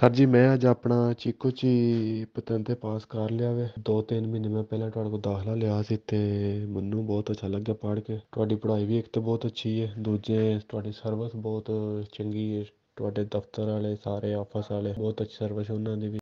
sir ਜੀ ਮੈਂ ਅੱਜ ਆਪਣਾ ਚੀਕੂ ਚੀ ਪਤਨ 'ਤੇ ਪਾਸ ਕਰ ਲਿਆ ਵੇ ਦੋ ਤਿੰਨ ਮਹੀਨੇ ਮੈਂ ਪਹਿਲਾਂ ਤੁਹਾਡੇ ਕੋਲ ਦਾਖਲਾ ਲਿਆ ਸੀ ਤੇ ਮੈਨੂੰ ਬਹੁਤ ਅੱਛਾ ਲੱਗਿਆ ਪੜ੍ਹ ਕੇ ਤੁਹਾਡੀ ਪੜ੍ਹਾਈ ਵੀ ਇੱਕ ਤੇ ਬਹੁਤ ਅੱਛੀ ਹੈ ਦੂਜੇ ਤੁਹਾਡੀ ਸਰਵਿਸ ਬਹੁਤ ਚੰਗੀ ਹੈ ਤੁਹਾਡੇ ਦਫ਼ਤਰ ਵਾਲੇ ਸਾਰੇ ਆਫਿਸ ਵਾਲੇ ਬਹੁਤ ਅੱਛੀ ਸਰਵਿਸ ਉਹਨਾਂ ਦੀ ਵੀ